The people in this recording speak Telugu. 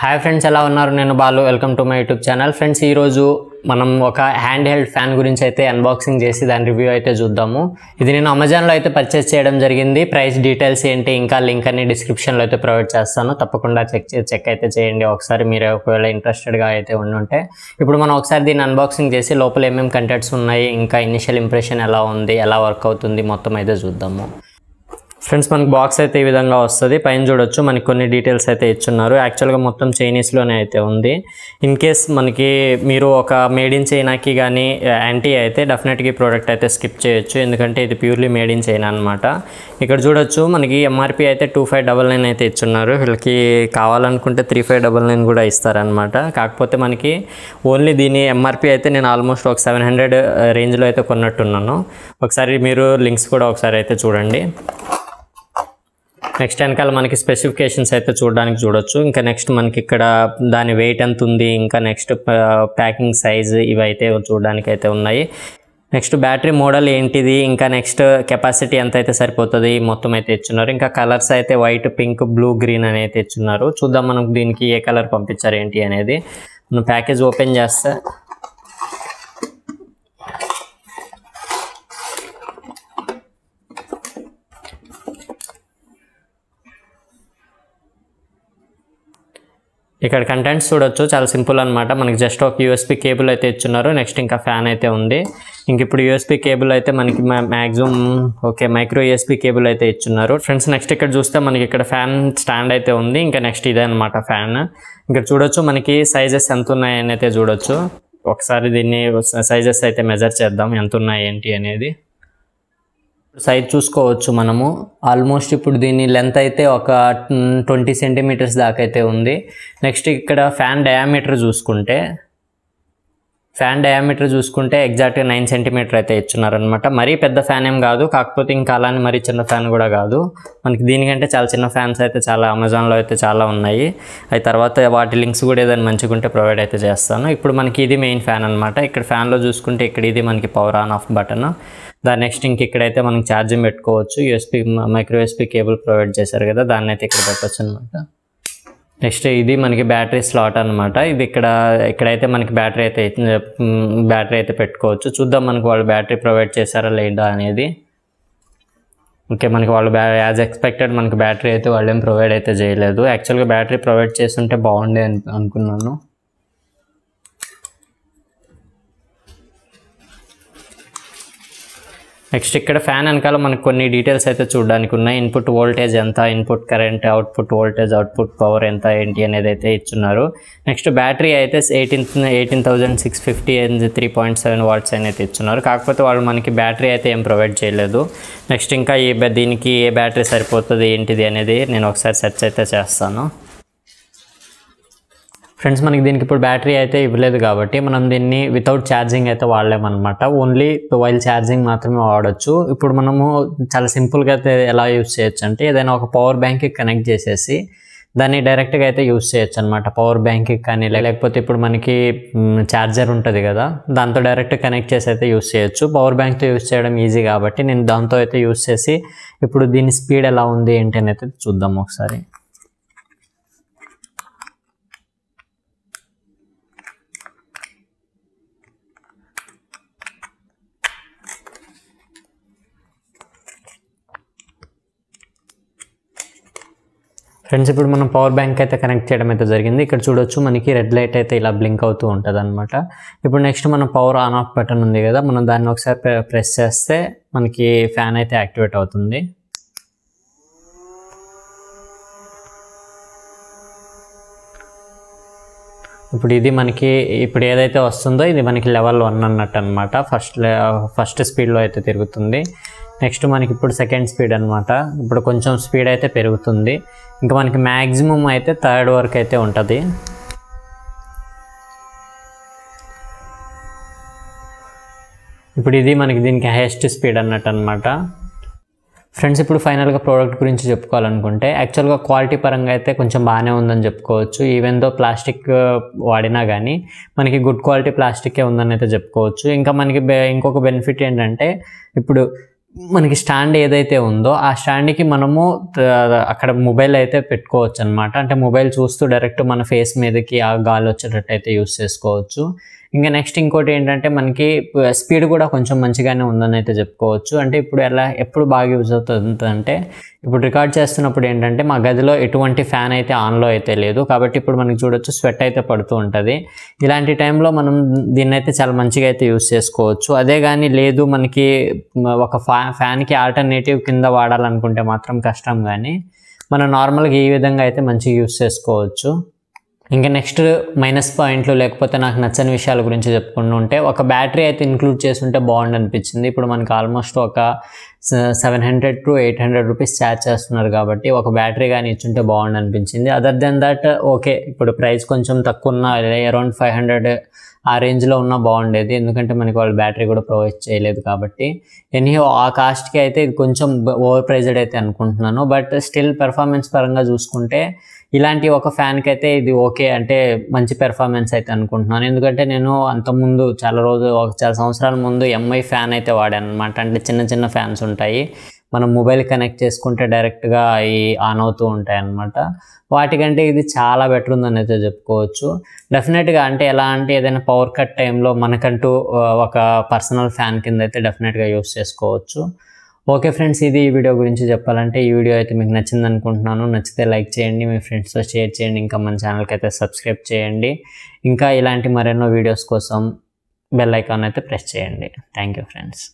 హాయ్ ఫ్రెండ్స్ ఎలా ఉన్నారు నేను Balu welcome to my YouTube channel friends ఈరోజు మనం ఒక హ్యాండ్ హెల్డ్ ఫ్యాన్ గురించి అయితే అన్బాక్సింగ్ చేసి దాని రివ్యూ అయితే చూద్దాము ఇది నేను అమెజాన్లో అయితే పర్చేస్ చేయడం జరిగింది ప్రైస్ డీటెయిల్స్ ఏంటి ఇంకా లింక్ అన్ని డిస్క్రిప్షన్లో అయితే ప్రొవైడ్ చేస్తాను తప్పకుండా చెక్ చెక్ అయితే చేయండి ఒకసారి మీరు ఒకవేళ ఇంట్రెస్టెడ్గా అయితే ఉండుంటే ఇప్పుడు మనం ఒకసారి దీన్ని అన్బాక్సింగ్ చేసి లోపల ఏమేమి కంటెంట్స్ ఉన్నాయి ఇంకా ఇనిషియల్ ఇంప్రెషన్ ఎలా ఉంది ఎలా వర్క్ అవుతుంది మొత్తం అయితే చూద్దాము ఫ్రెండ్స్ మనకు బాక్స్ అయితే ఈ విధంగా వస్తుంది పైన చూడొచ్చు మనకి కొన్ని డీటెయిల్స్ అయితే ఇచ్చున్నారు యాక్చువల్గా మొత్తం చైనీస్లోనే అయితే ఉంది ఇన్ కేస్ మనకి మీరు ఒక మేడ్ ఇన్ చైనాకి కానీ యాంటీ అయితే డెఫినెట్గా ప్రోడక్ట్ అయితే స్కిప్ చేయొచ్చు ఎందుకంటే ఇది ప్యూర్లీ మేడ్ ఇన్ చైనా అనమాట ఇక్కడ చూడొచ్చు మనకి ఎంఆర్పి అయితే టూ ఫైవ్ డబల్ నైన్ అయితే ఇచ్చున్నారు వీళ్ళకి కావాలనుకుంటే త్రీ ఫైవ్ డబల్ నైన్ కూడా ఇస్తారనమాట కాకపోతే మనకి ఓన్లీ దీని ఎంఆర్పి అయితే నేను ఆల్మోస్ట్ ఒక సెవెన్ హండ్రెడ్ రేంజ్లో అయితే కొన్నట్టున్నాను ఒకసారి మీరు లింక్స్ కూడా ఒకసారి అయితే చూడండి నెక్స్ట్ వెనకాల మనకి స్పెసిఫికేషన్స్ అయితే చూడడానికి చూడొచ్చు ఇంకా నెక్స్ట్ మనకి ఇక్కడ దాని వెయిట్ ఎంత ఉంది ఇంకా నెక్స్ట్ ప్యాకింగ్ సైజ్ ఇవైతే చూడడానికి అయితే ఉన్నాయి నెక్స్ట్ బ్యాటరీ మోడల్ ఏంటిది ఇంకా నెక్స్ట్ కెపాసిటీ ఎంత అయితే సరిపోతుంది మొత్తం అయితే ఇచ్చున్నారు ఇంకా కలర్స్ అయితే వైట్ పింక్ బ్లూ గ్రీన్ అని అయితే ఇచ్చున్నారు చూద్దాం మనకు దీనికి ఏ కలర్ పంపించారు ఏంటి అనేది ప్యాకేజ్ ఓపెన్ చేస్తే ఇక్కడ కంటెంట్స్ చూడొచ్చు చాలా సింపుల్ అనమాట మనకి జస్ట్ ఒక యూఎస్పి కేబుల్ అయితే ఇచ్చున్నారు నెక్స్ట్ ఇంకా ఫ్యాన్ అయితే ఉంది ఇంక ఇప్పుడు యూఎస్పి కేబుల్ అయితే మనకి maximum okay micro USB cable అయితే ఇచ్చున్నారు ఫ్రెండ్స్ నెక్స్ట్ ఇక్కడ చూస్తే మనకి ఇక్కడ ఫ్యాన్ స్టాండ్ అయితే ఉంది ఇంకా నెక్స్ట్ ఇదే అనమాట ఫ్యాన్ ఇక్కడ చూడొచ్చు మనకి సైజెస్ ఎంత ఉన్నాయని అయితే చూడొచ్చు ఒకసారి దీన్ని సైజెస్ అయితే మెజర్ చేద్దాం ఎంత ఉన్నాయి ఏంటి అనేది సైజ్ చూసుకోవచ్చు మనము ఆల్మోస్ట్ ఇప్పుడు దీని లెంత్ అయితే ఒక ట్వంటీ సెంటీమీటర్స్ దాకా అయితే ఉంది నెక్స్ట్ ఇక్కడ ఫ్యాన్ డయామీటర్ చూసుకుంటే ఫ్యాన్ డయామీటర్ చూసుకుంటే ఎగ్జాక్ట్గా నైన్ సెంటీమీటర్ అయితే ఇచ్చున్నారనమాట మరీ పెద్ద ఫ్యాన్ ఏం కాదు కాకపోతే ఇంకా అలానే మరీ చిన్న ఫ్యాన్ కూడా కాదు మనకి దీనికంటే చాలా చిన్న ఫ్యాన్స్ అయితే చాలా అమెజాన్లో అయితే చాలా ఉన్నాయి అవి తర్వాత వాటి లింక్స్ కూడా ఏదైనా మంచిగా ఉంటే ప్రొవైడ్ అయితే చేస్తాను ఇప్పుడు మనకి ఇది మెయిన్ ఫ్యాన్ అనమాట ఇక్కడ ఫ్యాన్లో చూసుకుంటే ఇక్కడ ఇది మనకి పవర్ ఆన్ ఆఫ్ బటన్ దాని నెక్స్ట్ ఇంక ఇక్కడైతే మనం ఛార్జింగ్ పెట్టుకోవచ్చు USB micro USB cable provide చేశారు కదా దాన్ని అయితే ఇక్కడ పెట్టచ్చు అనమాట నెక్స్ట్ ఇది మనకి బ్యాటరీ స్లాట్ అనమాట ఇది ఇక్కడ ఇక్కడైతే మనకి బ్యాటరీ అయితే బ్యాటరీ అయితే పెట్టుకోవచ్చు చూద్దాం మనకు వాళ్ళు బ్యాటరీ ప్రొవైడ్ చేశారా లేదా అనేది ఓకే మనకి వాళ్ళు బ్యా యాజ్ ఎక్స్పెక్టెడ్ మనకి బ్యాటరీ అయితే వాళ్ళు ఏం ప్రొవైడ్ అయితే చేయలేదు యాక్చువల్గా బ్యాటరీ ప్రొవైడ్ చేస్తుంటే బాగుండే అనుకున్నాను నెక్స్ట్ ఇక్కడ ఫ్యాన్ వెనకాల మనకు కొన్ని డీటెయిల్స్ అయితే చూడడానికి ఉన్నాయి ఇన్పుట్ వోల్టేజ్ ఎంత input current output voltage output power ఎంత ఏంటి అనేది అయితే ఇచ్చున్నారు నెక్స్ట్ బ్యాటరీ అయితే eighteen eighteen thousand six fifty three point seven watts అని అయితే ఇచ్చున్నారు కాకపోతే వాళ్ళు మనకి బ్యాటరీ అయితే ఏం ప్రొవైడ్ చేయలేదు నెక్స్ట్ ఇంకా ఈ దీనికి ఏ బ్యాటరీ సరిపోతుంది ఏంటిది అనేది నేను ఒకసారి సెర్చ్ అయితే చేస్తాను ఫ్రెండ్స్ మనకి దీనికి ఇప్పుడు బ్యాటరీ అయితే ఇవ్వలేదు కాబట్టి మనం దీన్ని వితౌట్ ఛార్జింగ్ అయితే వాడలేమన్నమాట ఓన్లీ వైల్ ఛార్జింగ్ మాత్రమే వాడచ్చు ఇప్పుడు మనము చాలా సింపుల్గా అయితే ఎలా యూస్ చేయొచ్చు అంటే ఏదైనా ఒక పవర్ బ్యాంక్కి కనెక్ట్ చేసేసి దాన్ని డైరెక్ట్గా అయితే యూస్ చేయొచ్చు అనమాట పవర్ బ్యాంక్కి కానీ లేకపోతే ఇప్పుడు మనకి ఛార్జర్ ఉంటుంది కదా దాంతో డైరెక్ట్ కనెక్ట్ చేసి అయితే యూస్ చేయొచ్చు పవర్ బ్యాంక్తో యూస్ చేయడం ఈజీ కాబట్టి నేను దాంతో అయితే యూస్ చేసి ఇప్పుడు దీని స్పీడ్ ఎలా ఉంది ఏంటి అయితే చూద్దాం ఒకసారి ఫ్రెండ్స్ ఇప్పుడు మనం పవర్ బ్యాంక్ అయితే కనెక్ట్ చేయడం అయితే జరిగింది ఇక్కడ చూడొచ్చు మనకి రెడ్ లైట్ అయితే ఇలా బ్లింక్ అవుతూ ఉంటుంది అనమాట ఇప్పుడు నెక్స్ట్ మనం పవర్ ఆన్ ఆఫ్ బటన్ ఉంది కదా మనం దాన్ని ఒకసారి ప్రెస్ చేస్తే మనకి ఫ్యాన్ అయితే యాక్టివేట్ అవుతుంది ఇప్పుడు ఇది మనకి ఇప్పుడు ఏదైతే వస్తుందో ఇది మనకి లెవెల్ వన్ అన్నట్టు అనమాట ఫస్ట్ ఫస్ట్ స్పీడ్లో అయితే తిరుగుతుంది నెక్స్ట్ మనకి ఇప్పుడు సెకండ్ స్పీడ్ అనమాట ఇప్పుడు కొంచెం స్పీడ్ అయితే పెరుగుతుంది ఇంకా మనకి మ్యాక్సిమం అయితే థర్డ్ వరకు అయితే ఉంటుంది ఇప్పుడు ఇది మనకి దీనికి హైయెస్ట్ స్పీడ్ అన్నట్టు అనమాట ఫ్రెండ్స్ ఇప్పుడు ఫైనల్గా ప్రోడక్ట్ గురించి చెప్పుకోవాలనుకుంటే యాక్చువల్గా క్వాలిటీ పరంగా అయితే కొంచెం బాగానే ఉందని చెప్పుకోవచ్చు ఈవెన్ దో ప్లాస్టిక్ వాడినా కానీ మనకి గుడ్ క్వాలిటీ ప్లాస్టికే ఉందని అయితే చెప్పుకోవచ్చు ఇంకా మనకి ఇంకొక బెనిఫిట్ ఏంటంటే ఇప్పుడు మనకి స్టాండ్ ఏదైతే ఉందో ఆ స్టాండ్కి మనము అక్కడ మొబైల్ అయితే పెట్టుకోవచ్చు అనమాట అంటే మొబైల్ చూస్తూ డైరెక్ట్ మన ఫేస్ మీదకి ఆ గాలి వచ్చేటట్టు అయితే యూస్ చేసుకోవచ్చు ఇంకా నెక్స్ట్ ఇంకోటి ఏంటంటే మనకి స్పీడ్ కూడా కొంచెం మంచిగానే ఉందని అయితే చెప్పుకోవచ్చు అంటే ఇప్పుడు ఎలా ఎప్పుడు బాగా యూజ్ అవుతుంది అంటే ఇప్పుడు రికార్డ్ చేస్తున్నప్పుడు ఏంటంటే మా గదిలో ఎటువంటి ఫ్యాన్ అయితే ఆన్లో అయితే లేదు కాబట్టి ఇప్పుడు మనకి చూడొచ్చు స్వెట్ అయితే పడుతూ ఉంటుంది ఇలాంటి టైంలో మనం దీన్ని అయితే చాలా మంచిగా అయితే యూస్ చేసుకోవచ్చు అదే కానీ లేదు మనకి ఒక ఫ్యా ఫ్యాన్కి ఆల్టర్నేటివ్ కింద వాడాలనుకుంటే మాత్రం కష్టం కానీ మనం నార్మల్గా ఈ విధంగా అయితే మంచిగా యూస్ చేసుకోవచ్చు ఇంకా నెక్స్ట్ మైనస్ పాయింట్లు లేకపోతే నాకు నచ్చని విషయాల గురించి చెప్పుకుంటూ ఉంటే ఒక బ్యాటరీ అయితే ఇంక్లూడ్ చేసి ఉంటే అనిపించింది ఇప్పుడు మనకు ఆల్మోస్ట్ ఒక seven hundred to eight hundred rupees charge చేస్తున్నారు కాబట్టి ఒక బ్యాటరీ కానీ ఇచ్చుంటే బాగుండు అనిపించింది అదర్ దెన్ దట్ ఓకే ఇప్పుడు ప్రైస్ కొంచెం తక్కువ ఉన్న అరౌండ్ ఫైవ్ హండ్రెడ్ ఆ రేంజ్లో ఉన్నా బాగుండేది ఎందుకంటే మనకి వాళ్ళు బ్యాటరీ కూడా ప్రొవైడ్ చేయలేదు కాబట్టి ఎనీహో ఆ కాస్ట్కి అయితే ఇది కొంచెం ఓవర్ ప్రైజెడ్ అయితే అనుకుంటున్నాను బట్ స్టిల్ పెర్ఫార్మెన్స్ పరంగా చూసుకుంటే ఇలాంటి ఒక ఫ్యాన్కి అయితే ఇది ఓకే అంటే మంచి పెర్ఫార్మెన్స్ అయితే అనుకుంటున్నాను ఎందుకంటే నేను అంతకుముందు చాలా రోజు ఒక చాలా సంవత్సరాల ముందు ఎంఐ ఫ్యాన్ అయితే వాడాను అనమాట అంటే చిన్న చిన్న ఫ్యాన్స్ ఉంటాయి మనం మొబైల్ కనెక్ట్ చేసుకుంటే డైరెక్ట్గా అవి ఆన్ అవుతూ ఉంటాయి అన్నమాట వాటికంటే ఇది చాలా బెటర్ ఉందని అయితే చెప్పుకోవచ్చు డెఫినెట్గా అంటే ఎలా అంటే ఏదైనా పవర్ కట్ టైంలో మనకంటూ ఒక పర్సనల్ ఫ్యాన్ కింద అయితే డెఫినెట్గా యూస్ చేసుకోవచ్చు ఓకే ఫ్రెండ్స్ ఇది ఈ వీడియో గురించి చెప్పాలంటే ఈ వీడియో అయితే మీకు నచ్చింది అనుకుంటున్నాను నచ్చితే లైక్ చేయండి మీ ఫ్రెండ్స్తో షేర్ చేయండి ఇంకా మన ఛానల్కి అయితే సబ్స్క్రైబ్ చేయండి ఇంకా ఇలాంటి మరెన్నో వీడియోస్ కోసం బెల్ ఐకాన్ అయితే ప్రెస్ చేయండి థ్యాంక్ యూ ఫ్రెండ్స్